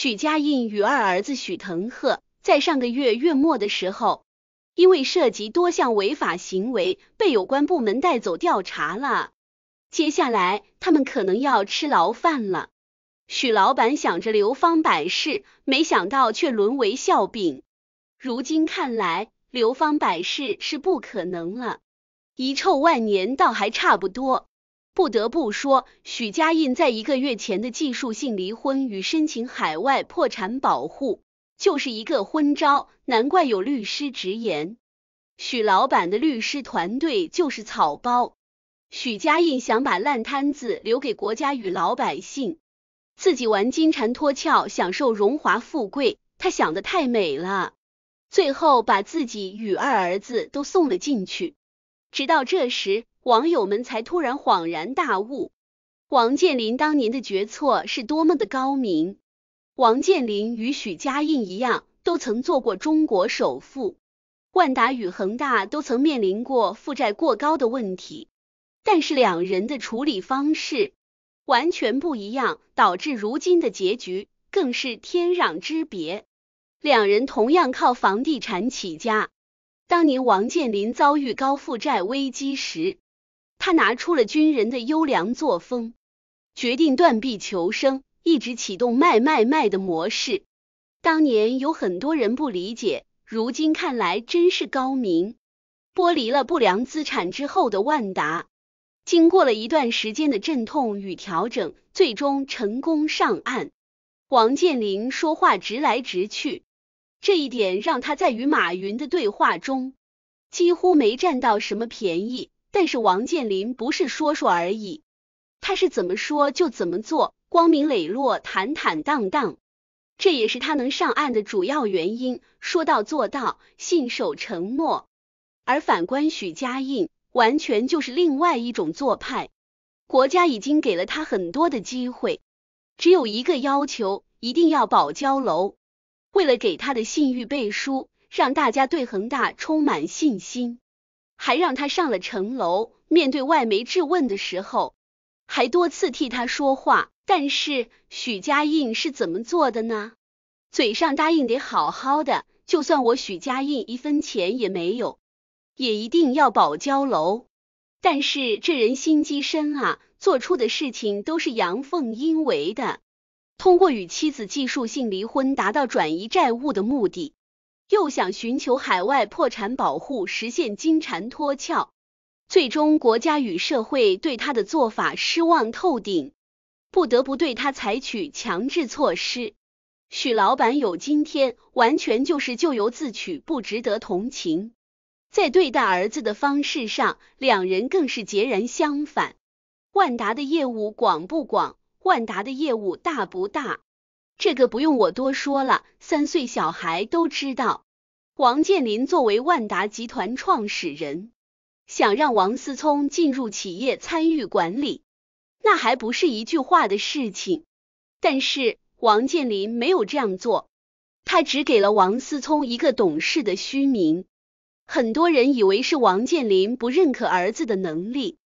许家印与二儿子许腾鹤在上个月月末的时候，因为涉及多项违法行为，被有关部门带走调查了。接下来，他们可能要吃牢饭了。许老板想着流芳百世，没想到却沦为笑柄。如今看来，流芳百世是不可能了，遗臭万年倒还差不多。不得不说，许家印在一个月前的技术性离婚与申请海外破产保护就是一个昏招，难怪有律师直言，许老板的律师团队就是草包。许家印想把烂摊子留给国家与老百姓，自己玩金蝉脱壳，享受荣华富贵，他想的太美了，最后把自己与二儿子都送了进去。直到这时。网友们才突然恍然大悟，王健林当年的决策是多么的高明。王健林与许家印一样，都曾做过中国首富，万达与恒大都曾面临过负债过高的问题，但是两人的处理方式完全不一样，导致如今的结局更是天壤之别。两人同样靠房地产起家，当年王健林遭遇高负债危机时。他拿出了军人的优良作风，决定断臂求生，一直启动卖卖卖的模式。当年有很多人不理解，如今看来真是高明。剥离了不良资产之后的万达，经过了一段时间的阵痛与调整，最终成功上岸。王健林说话直来直去，这一点让他在与马云的对话中几乎没占到什么便宜。但是王健林不是说说而已，他是怎么说就怎么做，光明磊落、坦坦荡荡，这也是他能上岸的主要原因。说到做到，信守承诺。而反观许家印，完全就是另外一种做派。国家已经给了他很多的机会，只有一个要求，一定要保交楼。为了给他的信誉背书，让大家对恒大充满信心。还让他上了城楼，面对外媒质问的时候，还多次替他说话。但是许家印是怎么做的呢？嘴上答应得好好的，就算我许家印一分钱也没有，也一定要保交楼。但是这人心机深啊，做出的事情都是阳奉阴违的。通过与妻子技术性离婚，达到转移债务的目的。又想寻求海外破产保护，实现金蝉脱壳，最终国家与社会对他的做法失望透顶，不得不对他采取强制措施。许老板有今天，完全就是咎由自取，不值得同情。在对待儿子的方式上，两人更是截然相反。万达的业务广不广？万达的业务大不大？这个不用我多说了，三岁小孩都知道。王健林作为万达集团创始人，想让王思聪进入企业参与管理，那还不是一句话的事情？但是王健林没有这样做，他只给了王思聪一个董事的虚名。很多人以为是王健林不认可儿子的能力，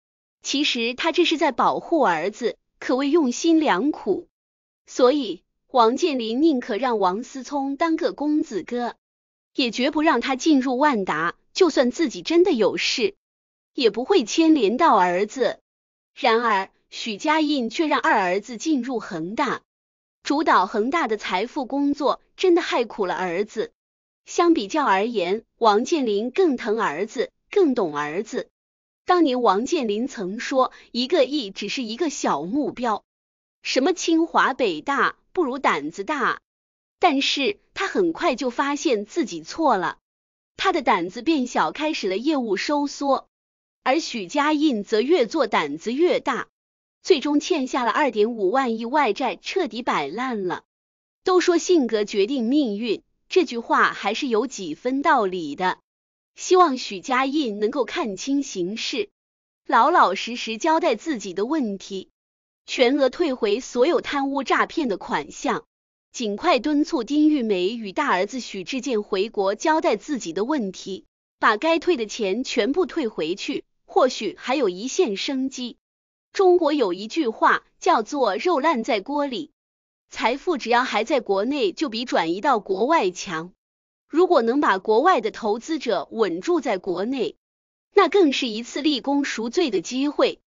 其实他这是在保护儿子，可谓用心良苦。所以。王健林宁可让王思聪当个公子哥，也绝不让他进入万达。就算自己真的有事，也不会牵连到儿子。然而，许家印却让二儿子进入恒大，主导恒大的财富工作，真的害苦了儿子。相比较而言，王健林更疼儿子，更懂儿子。当年，王健林曾说：“一个亿只是一个小目标，什么清华、北大。”不如胆子大，但是他很快就发现自己错了，他的胆子变小，开始了业务收缩，而许家印则越做胆子越大，最终欠下了二点五万亿外债，彻底摆烂了。都说性格决定命运，这句话还是有几分道理的。希望许家印能够看清形势，老老实实交代自己的问题。全额退回所有贪污诈骗的款项，尽快敦促丁玉梅与大儿子许志健回国交代自己的问题，把该退的钱全部退回去，或许还有一线生机。中国有一句话叫做“肉烂在锅里”，财富只要还在国内，就比转移到国外强。如果能把国外的投资者稳住在国内，那更是一次立功赎罪的机会。